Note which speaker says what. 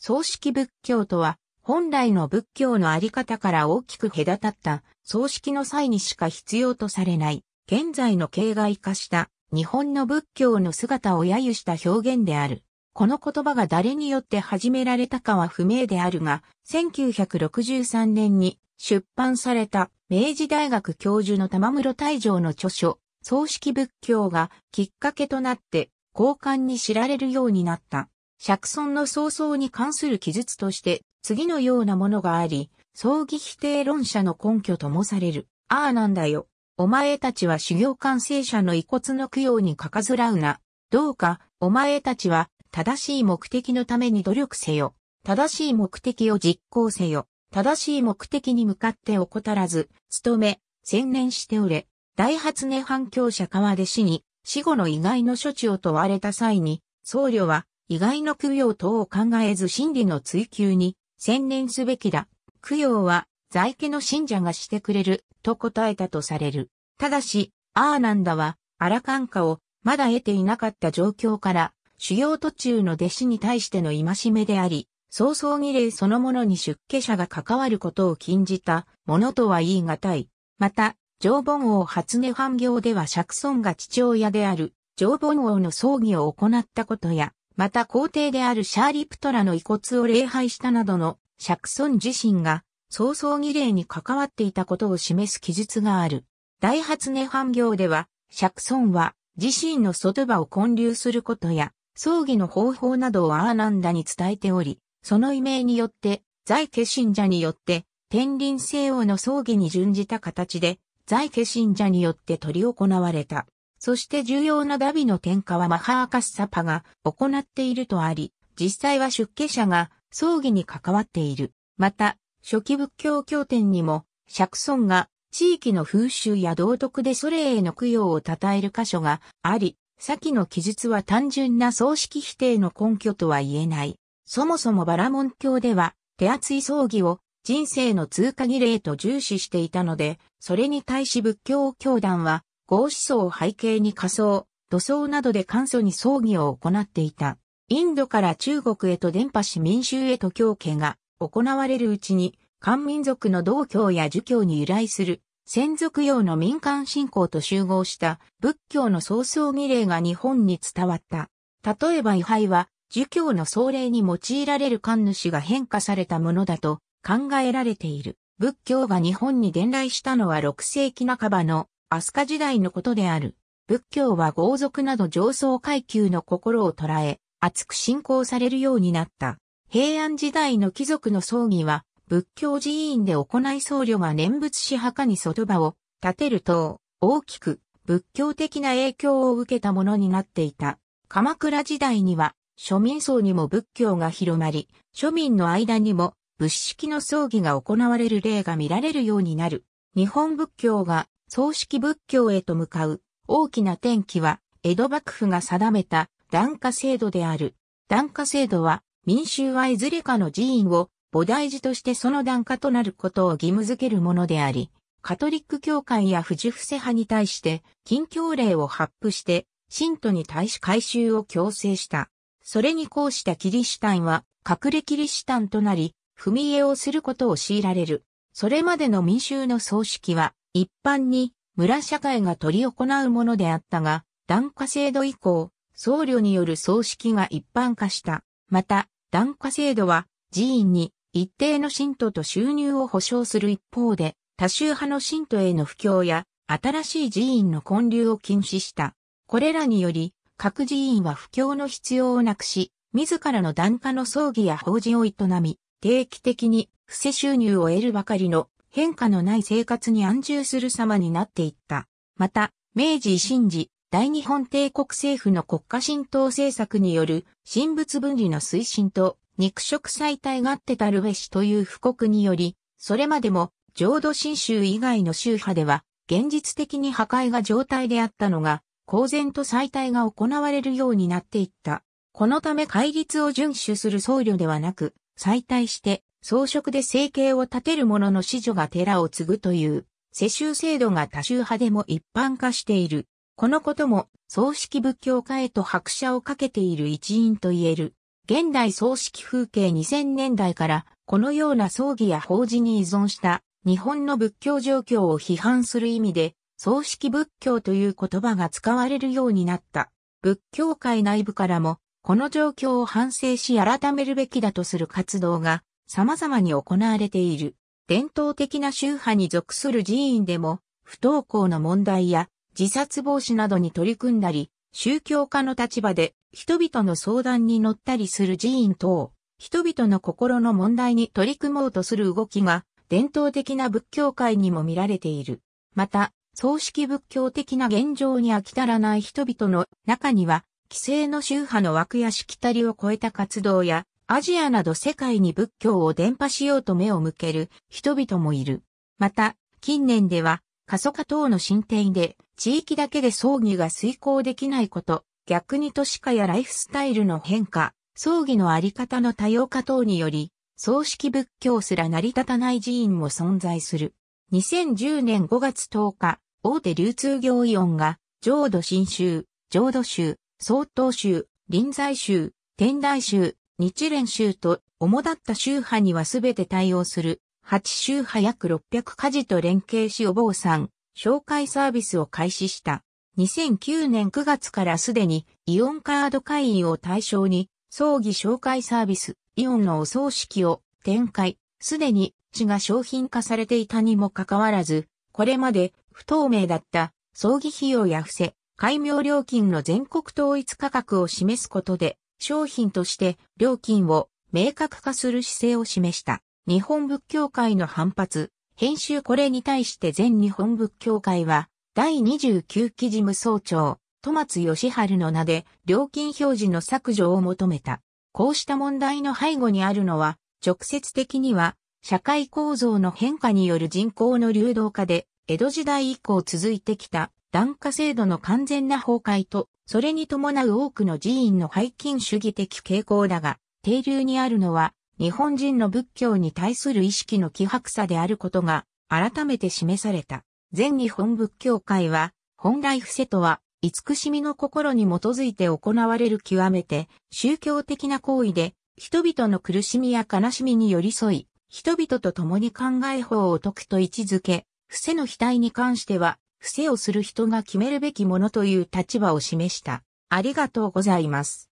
Speaker 1: 葬式仏教とは、本来の仏教のあり方から大きく隔たった葬式の際にしか必要とされない、現在の形骸化した日本の仏教の姿を揶揄した表現である。この言葉が誰によって始められたかは不明であるが、1963年に出版された明治大学教授の玉室大将の著書、葬式仏教がきっかけとなって、交換に知られるようになった。釈尊の早々に関する記述として次のようなものがあり、葬儀否定論者の根拠ともされる。ああなんだよ。お前たちは修行完成者の遺骨の供養にかかずらうな。どうか、お前たちは正しい目的のために努力せよ。正しい目的を実行せよ。正しい目的に向かって怠らず、努め、専念しておれ。大発音反響者川で死に、死後の意外の処置を問われた際に、僧侶は、意外の供養等を考えず真理の追求に専念すべきだ。供養は在家の信者がしてくれると答えたとされる。ただし、アーナンダはアラカンカをまだ得ていなかった状況から修行途中の弟子に対しての戒めであり、早々儀礼そのものに出家者が関わることを禁じたものとは言い難い。また、常盆王初音半行では釈尊が父親である常盆王の葬儀を行ったことや、また皇帝であるシャーリプトラの遺骨を礼拝したなどのシャクソン自身が葬送儀礼に関わっていたことを示す記述がある。大発涅槃行では、シャクソンは自身の外場を建立することや、葬儀の方法などをアーナンダに伝えており、その異名によって、在家信者によって、天輪聖王の葬儀に準じた形で、在家信者によって執り行われた。そして重要なダビの天下はマハーカッサパが行っているとあり、実際は出家者が葬儀に関わっている。また、初期仏教経典にも、釈尊が地域の風習や道徳でソレへの供養を称える箇所があり、先の記述は単純な葬式否定の根拠とは言えない。そもそもバラモン教では、手厚い葬儀を人生の通過儀礼と重視していたので、それに対し仏教教団は合思想を背景に仮想、土葬などで簡素に葬儀を行っていた。インドから中国へと伝播し民衆へと教化が行われるうちに、漢民族の道教や儒教に由来する、先族用の民間信仰と集合した仏教の創葬儀礼が日本に伝わった。例えば位牌は、儒教の僧礼に用いられる神主が変化されたものだと考えられている。仏教が日本に伝来したのは6世紀半ばのアスカ時代のことである。仏教は豪族など上層階級の心を捉え、厚く信仰されるようになった。平安時代の貴族の葬儀は、仏教寺院で行い僧侶が念仏し墓に外場を建てる等、大きく仏教的な影響を受けたものになっていた。鎌倉時代には、庶民層にも仏教が広まり、庶民の間にも仏式の葬儀が行われる例が見られるようになる。日本仏教が葬式仏教へと向かう大きな転機は、江戸幕府が定めた檀家制度である。檀家制度は、民衆はいずれかの寺院を菩提寺としてその檀家となることを義務づけるものであり、カトリック教会や富士伏派に対して、禁教令を発布して、信徒に対し改宗を強制した。それに抗したキリシタンは、隠れキリシタンとなり、踏み絵をすることを強いられる。それまでの民衆の葬式は、一般に村社会が取り行うものであったが、檀家制度以降、僧侶による葬式が一般化した。また、檀家制度は寺院に一定の信徒と収入を保障する一方で、多宗派の信徒への布教や新しい寺院の建立を禁止した。これらにより、各寺院は布教の必要をなくし、自らの檀家の葬儀や法事を営み、定期的に、不正収入を得るばかりの変化のない生活に安住する様になっていった。また、明治維新時、大日本帝国政府の国家浸透政策による神仏分離の推進と肉食再体がってたるべしという布告により、それまでも浄土真宗以外の宗派では現実的に破壊が状態であったのが、公然と再体が行われるようになっていった。このため戒律を遵守する僧侶ではなく、再体して装飾で生計を立てる者の子女が寺を継ぐという、世襲制度が多宗派でも一般化している。このことも、葬式仏教化へと拍車をかけている一因と言える。現代葬式風景2000年代から、このような葬儀や法事に依存した日本の仏教状況を批判する意味で、葬式仏教という言葉が使われるようになった。仏教界内部からも、この状況を反省し改めるべきだとする活動が様々に行われている。伝統的な宗派に属する寺院でも、不登校の問題や自殺防止などに取り組んだり、宗教家の立場で人々の相談に乗ったりする寺院等、人々の心の問題に取り組もうとする動きが伝統的な仏教界にも見られている。また、葬式仏教的な現状に飽き足らない人々の中には、既成の宗派の枠やしきたりを超えた活動や、アジアなど世界に仏教を伝播しようと目を向ける人々もいる。また、近年では、過疎化等の進展で、地域だけで葬儀が遂行できないこと、逆に都市化やライフスタイルの変化、葬儀のあり方の多様化等により、葬式仏教すら成り立たない寺院も存在する。2010年5月10日、大手流通業イオンが、浄土新州、浄土州、曹洞州、臨済州、天台州、日蓮宗と主だった宗派にはすべて対応する、8宗派約600家事と連携しお坊さん、紹介サービスを開始した。2009年9月からすでにイオンカード会員を対象に葬儀紹介サービスイオンのお葬式を展開、すでに市が商品化されていたにもかかわらず、これまで不透明だった葬儀費用や伏せ、改名料金の全国統一価格を示すことで商品として料金を明確化する姿勢を示した。日本仏教会の反発、編集これに対して全日本仏教会は、第29期事務総長、戸松義春の名で料金表示の削除を求めた。こうした問題の背後にあるのは、直接的には、社会構造の変化による人口の流動化で、江戸時代以降続いてきた、段下制度の完全な崩壊と、それに伴う多くの寺院の背近主義的傾向だが、定流にあるのは、日本人の仏教に対する意識の希薄さであることが、改めて示された。全日本仏教会は、本来伏せとは、慈しみの心に基づいて行われる極めて宗教的な行為で、人々の苦しみや悲しみに寄り添い、人々と共に考え法を解くと位置づけ、伏せの額に関しては、伏せをする人が決めるべきものという立場を示した。ありがとうございます。